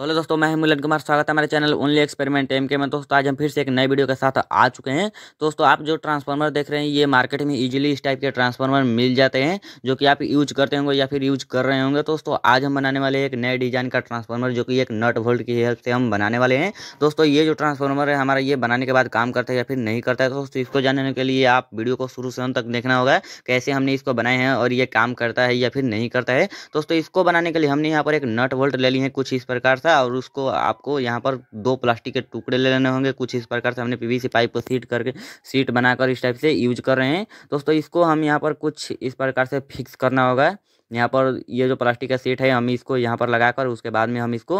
तो हेलो दोस्तों मैं मिलन कुमार स्वागत है हमारे चैनल ओनली एक्सपेरिमेंट एम के में दोस्तों आज हम फिर से एक नए वीडियो के साथ आ चुके हैं दोस्तों आप जो ट्रांसफार्मर देख रहे हैं ये मार्केट में इजीली इस टाइप के ट्रांसफार्मर मिल जाते हैं जो कि आप यूज करते होंगे या फिर यूज कर रहे होंगे दोस्तों आज हम बनाने वाले एक नए डिजाइन का ट्रांसफार्मर जो कि एक नट वोल्ट की हेल्प से हम बनाने वाले हैं दोस्तों ये जो ट्रांसफार्मर है हमारा ये बनाने के बाद काम करता है या फिर नहीं करता है दोस्तों इसको जानने के लिए आप वीडियो को शुरू से अंत तक देखना होगा कैसे हमने इसको बनाए हैं और ये काम करता है या फिर नहीं करता है दोस्तों इसको बनाने के लिए हमने यहाँ पर एक नट वोल्ट ले ली है कुछ इस प्रकार से था और उसको आपको यहाँ पर दो प्लास्टिक के टुकड़े ले लेने होंगे कुछ इस प्रकार से हमने पीवीसी पाइप को सीट करके सीट बनाकर इस टाइप से यूज कर रहे हैं दोस्तों इसको हम यहाँ पर कुछ इस प्रकार से फिक्स करना होगा यहाँ पर ये जो प्लास्टिक का सीट है हम इसको यहाँ पर लगाकर उसके बाद में हम इसको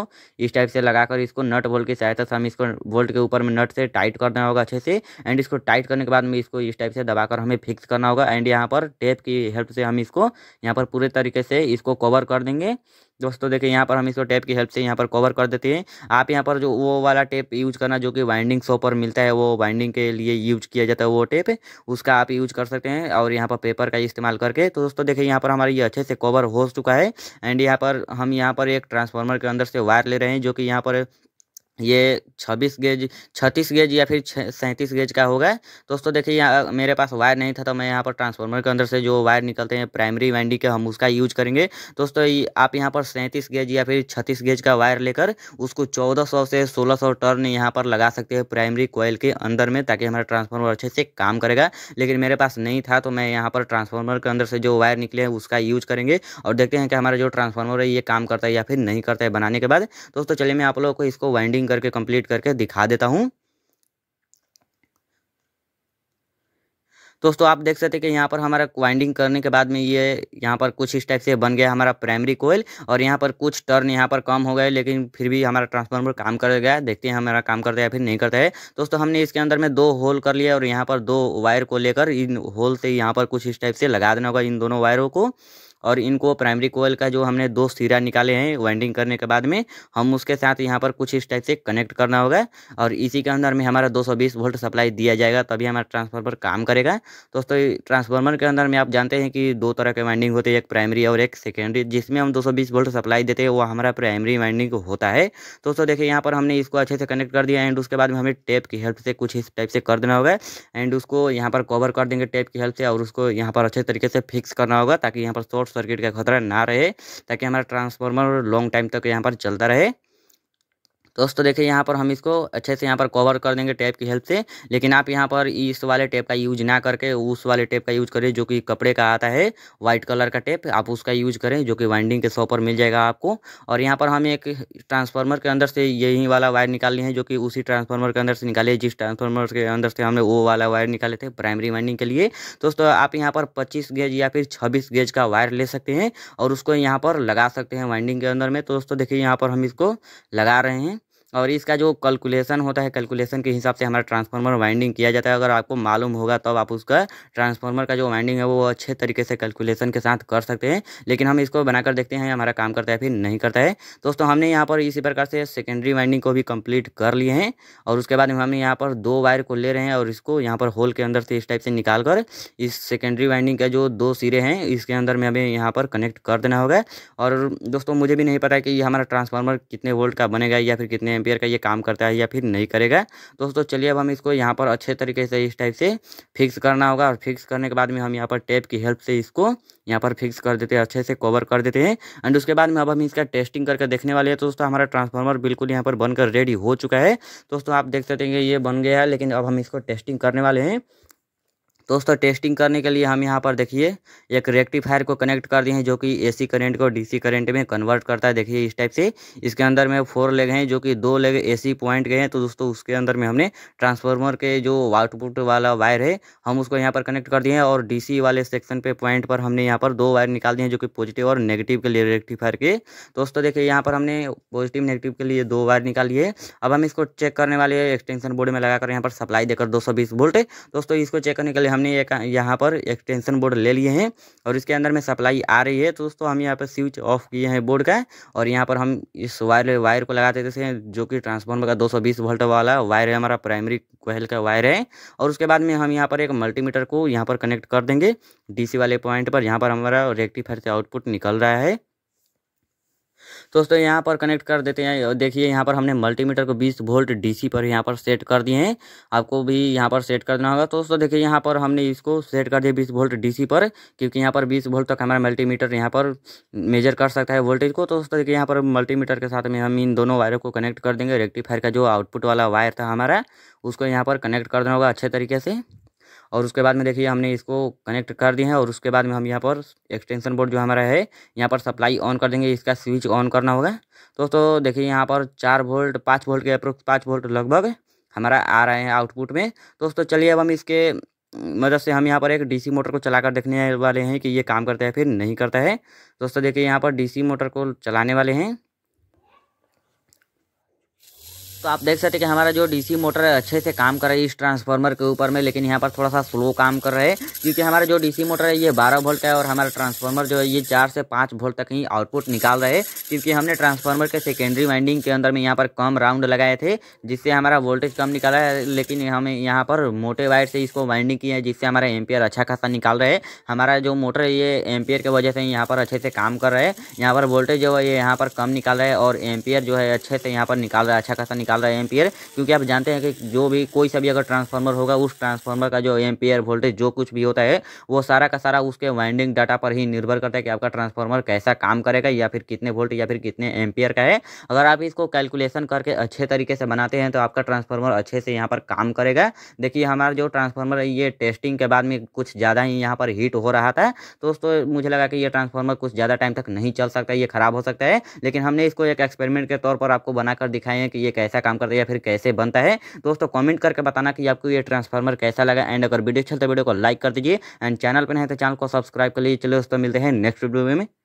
इस टाइप से लगाकर इसको नट बोल्ट की सहायता से हम इसको बोल्ट के ऊपर में नट से टाइट करना होगा अच्छे से एंड इसको टाइट करने के बाद में इसको इस टाइप से दबाकर हमें फिक्स करना होगा एंड यहाँ पर टेप की हेल्प से हम इसको यहाँ पर पूरे तरीके से इसको कवर कर देंगे दोस्तों देखिए यहाँ पर हम इसको टेप की हेल्प से यहाँ पर कवर कर देते हैं आप यहाँ पर जो वो वाला टेप यूज करना जो कि वाइंडिंग शो पर मिलता है वो वाइंडिंग के लिए यूज किया जाता है वो टेप उसका आप यूज कर सकते हैं और यहाँ पर पेपर का इस्तेमाल करके तो दोस्तों देखिए यहाँ पर हमारा ये अच्छे से कवर हो चुका है एंड यहाँ पर हम यहाँ पर एक ट्रांसफार्मर के अंदर से वायर ले रहे हैं जो कि यहाँ पर ये छब्बीस गेज छत्तीस गेज या फिर सैंतीस गेज का होगा दोस्तों देखिए यहाँ मेरे पास वायर नहीं था तो मैं यहाँ पर ट्रांसफार्मर के अंदर से जो वायर निकलते हैं प्राइमरी वाइंडिंग के हम उसका यूज करेंगे दोस्तों आप यहाँ पर सैंतीस गेज या फिर छत्तीस गेज का वायर लेकर उसको चौदह सौ से सोलह सौ टर्न यहाँ पर लगा सकते हैं प्राइमरी कोयल के अंदर में ताकि हमारा ट्रांसफार्मर अच्छे से काम करेगा लेकिन मेरे पास नहीं था तो मैं यहाँ पर ट्रांसफार्मर के अंदर से जो वायर निकले हैं उसका यूज करेंगे और देखते हैं कि हमारा जो ट्रांसफार्मर है ये काम करता है या फिर नहीं करता है बनाने के बाद दोस्तों चलिए मैं आप लोगों को इसको वाइंडिंग कटिंग करके कंप्लीट करके दिखा देता हूँ दोस्तों आप देख सकते हैं कि यहाँ पर हमारा वाइंडिंग करने के बाद में ये यहाँ पर कुछ इस टाइप से बन गया हमारा प्राइमरी कोयल और यहाँ पर कुछ टर्न यहाँ पर कम हो गए लेकिन फिर भी हमारा ट्रांसफार्मर काम कर गया देखते हैं हमारा काम करता है या फिर नहीं करता है दोस्तों हमने इसके अंदर में दो होल कर लिया और यहाँ पर दो वायर को लेकर इन होल से यहाँ पर कुछ इस टाइप से लगा देना होगा इन दोनों वायरों को और इनको प्राइमरी कोयल का जो हमने दो सिरा निकाले हैं वाइंडिंग करने के बाद में हम उसके साथ यहाँ पर कुछ इस टाइप से कनेक्ट करना होगा और इसी के अंदर में हमारा 220 वोल्ट सप्लाई दिया जाएगा तभी हमारा ट्रांसफार्मर काम करेगा दोस्तों ट्रांसफार्मर के अंदर में आप जानते हैं कि दो तरह के वाइंडिंग होते हैं एक प्राइमरी और एक सेकेंडरी जिसमें हम दो वोल्ट सप्लाई देते हैं वो हमारा प्राइमरी वाइंडिंग होता है दोस्तों देखिए यहाँ पर हमने इसको अच्छे से कनेक्ट कर दिया एंड उसके बाद में हमें टेप की हेल्प से कुछ इस टाइप से कर देना होगा एंड उसको यहाँ पर कवर कर देंगे टेप की हेल्प से और उसको यहाँ पर अच्छे तरीके से फिक्स करना होगा ताकि यहाँ पर शॉर्ट सर्किट का खतरा ना रहे ताकि हमारा ट्रांसफार्मर लॉन्ग टाइम तक यहाँ पर चलता रहे तो दोस्तों देखिए यहाँ पर हम इसको अच्छे से यहाँ पर कवर कर देंगे टेप की हेल्प से लेकिन आप यहाँ पर इस वाले टेप का यूज ना करके उस वाले टेप का यूज करें जो कि कपड़े का आता है व्हाइट कलर का टेप आप उसका यूज करें जो कि वाइंडिंग के सौ पर मिल जाएगा आपको और यहाँ पर हम एक ट्रांसफार्मर के अंदर से यही वाला वायर निकालनी है जो कि उसी ट्रांसफार्मर के अंदर से निकाले जिस ट्रांसफार्मर के अंदर से हमने वो वाला वायर निकाले थे प्राइमरी वाइंडिंग के लिए दोस्तों आप यहाँ पर पच्चीस गेज या फिर छब्बीस गेज का वायर ले सकते हैं और उसको यहाँ पर लगा सकते हैं वाइंडिंग के अंदर में तो दोस्तों देखिए यहाँ पर हम इसको लगा रहे हैं और इसका जो कैलकुलेशन होता है कैलकुलेशन के हिसाब से हमारा ट्रांसफार्मर वाइंडिंग किया जाता है अगर आपको मालूम होगा तब तो आप उसका ट्रांसफार्मर का जो वाइंडिंग है वो अच्छे तरीके से कैलकुलेशन के साथ कर सकते हैं लेकिन हम इसको बनाकर देखते हैं हमारा काम करता है फिर नहीं करता है दोस्तों हमने यहाँ पर इसी प्रकार से सेकेंडरी वाइंडिंग को भी कम्प्लीट कर लिए हैं और उसके बाद हम यहाँ पर दो वायर को ले रहे हैं और इसको यहाँ पर होल के अंदर से इस टाइप से निकाल कर इस सेकेंडरी वाइंडिंग का जो दो सिरे हैं इसके अंदर में हमें यहाँ पर कनेक्ट कर देना होगा और दोस्तों मुझे भी नहीं पता कि हमारा ट्रांसफार्मर कितने वोल्ट का बनेगा या फिर कितने एम्पियर का ये काम करता है या फिर नहीं करेगा दोस्तों चलिए अब हम इसको यहाँ पर अच्छे तरीके से इस टाइप से फिक्स करना होगा और फिक्स करने के बाद में हम यहाँ पर टेप की हेल्प से इसको यहाँ पर फिक्स कर देते हैं अच्छे से कवर कर देते हैं एंड उसके बाद में अब हम इसका टेस्टिंग करके देखने वाले हैं तो दोस्तों हमारा ट्रांसफार्मर बिल्कुल यहाँ पर बनकर रेडी हो चुका है दोस्तों आप देख सकते हैं ये बन गया है लेकिन अब हम इसको टेस्टिंग करने वाले हैं दोस्तों टेस्टिंग करने के लिए हम यहाँ पर देखिए एक रेक्टिफायर को कनेक्ट कर दिए हैं जो कि एसी करंट को डीसी करंट में कन्वर्ट करता है देखिए इस टाइप से इसके अंदर में फोर लेग हैं जो कि दो लेग एसी पॉइंट के हैं तो दोस्तों उसके अंदर में हमने ट्रांसफार्मर के जो आउटपुट वाला वायर है हम उसको यहाँ पर कनेक्ट कर दिए हैं और डी वाले सेक्शन पे पॉइंट पर हमने यहाँ पर दो वायर निकाल दिए हैं जो कि पॉजिटिव और नेगेटिव के लिए रेक्टिफायर के दोस्तों देखिए यहाँ पर हमने पॉजिटिव नेगेटिव के लिए दो वायर निकाली है अब हम इसको चेक करने वाले एक्सटेंशन बोर्ड में लगाकर यहाँ पर सप्लाई देकर दो वोल्ट दोस्तों इसको चेक करने के लिए हम हमने एक यहाँ पर एक्सटेंशन बोर्ड ले लिए हैं और इसके अंदर में सप्लाई आ रही है तो दोस्तों हम यहाँ पर स्विच ऑफ किए हैं बोर्ड का और यहाँ पर हम इस वायर वायर को लगा देते हैं जो कि ट्रांसफॉर्मर का 220 वोल्ट वाला वायर है हमारा प्राइमरी कोहल का वायर है और उसके बाद में हम यहाँ पर एक मल्टीमीटर को यहाँ पर कनेक्ट कर देंगे डी वाले पॉइंट पर यहाँ पर हमारा रेक्टिफायर से आउटपुट निकल रहा है तो दोस्तों यहाँ पर कनेक्ट कर देते हैं देखिए यहाँ पर हमने मल्टीमीटर को 20 वोल्ट डीसी पर यहाँ पर सेट कर दिए हैं आपको भी यहाँ पर सेट करना होगा तो दोस्तों देखिए यहाँ पर हमने इसको सेट कर दिया 20 वोल्ट डीसी पर क्योंकि यहाँ पर 20 वोल्ट तक हमारा मल्टीमीटर यहाँ पर मेजर कर सकता है वोल्टेज को तो दोस्तों देखिए यहाँ पर मल्टीमीटर के साथ में हम इन दोनों वायरों को कनेक्ट कर देंगे रेक्टिफायर का जो आउटपुट वाला वायर था हमारा उसको यहाँ पर कनेक्ट कर देना होगा अच्छे तरीके से और उसके बाद में देखिए हमने इसको कनेक्ट कर दिए हैं और उसके बाद में हम यहाँ पर एक्सटेंशन बोर्ड जो हमारा है यहाँ पर सप्लाई ऑन कर देंगे इसका स्विच ऑन करना होगा दोस्तों तो देखिए यहाँ पर चार वोल्ट पाँच वोल्ट के अप्रोक्स पाँच वोल्ट लगभग हमारा आ रहे हैं आउटपुट में दोस्तों चलिए अब हम इसके मदद से हम यहाँ पर एक डीसी मोटर को चलाकर देखने वाले हैं कि ये काम करता है फिर नहीं करता है दोस्तों देखिए यहाँ पर डीसी मोटर को चलाने वाले हैं तो आप देख सकते हैं कि हमारा जो डीसी मोटर है अच्छे से काम कर रही है इस ट्रांसफार्मर के ऊपर में लेकिन यहाँ पर थोड़ा सा स्लो काम कर रहे है क्योंकि हमारा जो डीसी मोटर है ये 12 वोल्ट है और हमारा ट्रांसफार्मर जो है ये 4 से 5 वोल्ट तक ही आउटपुट निकाल रहे हैं क्योंकि हमने ट्रांसफार्मर के सेकेंडरी वाइंडिंग के अंदर में यहाँ पर कम राउंड लगाए थे जिससे हमारा वोल्टेज कम निकाला है लेकिन हमें यहाँ पर मोटे वायर से इसको वाइंडिंग की है जिससे हमारा एम्पियर अच्छा खासा निकाल रहे हैं हमारा जो मोटर है ये एम्पियर की वजह से यहाँ पर अच्छे से काम कर रहे हैं यहाँ पर वोल्टेज जो है ये यहाँ पर कम निकाल रहा है और एम्पियर जो है अच्छे से यहाँ पर निकाल रहा है अच्छा खासा निकाल निकाल रहा है एम्पियर क्योंकि आप जानते हैं कि जो भी कोई सा भी अगर ट्रांसफार्मर होगा उस ट्रांसफार्मर का जो एम्पियर वोल्टेज जो कुछ भी होता है वो सारा का सारा उसके वाइंडिंग डाटा पर ही निर्भर करता है कि आपका ट्रांसफार्मर कैसा काम करेगा या फिर कितने वोल्ट या फिर कितने एम्पियर का है अगर आप इसको कैलकुलेशन करके अच्छे तरीके से बनाते हैं तो आपका ट्रांसफार्मर अच्छे से यहाँ पर काम करेगा देखिए हमारा जो ट्रांसफार्मर है ये टेस्टिंग के बाद में कुछ ज़्यादा ही यहाँ पर हीट हो रहा था दोस्तों तो मुझे लगा कि ये ट्रांसफार्मर कुछ ज़्यादा टाइम तक नहीं चल सकता ये ख़राब हो सकता है लेकिन हमने इसको एक एक्सपेरिमेंट के तौर पर आपको बनाकर दिखाए हैं कि ये कैसा काम करता है या फिर कैसे बनता है दोस्तों कॉमेंट करके बताना कि आपको ये ट्रांसफार्मर कैसा लगा एंड अगर वीडियो अच्छा तो वीडियो को लाइक कर दीजिए एंड चैनल पर नहीं तो चैनल को सब्सक्राइब कर लीजिए चलो दोस्तों मिलते हैं नेक्स्ट वीडियो में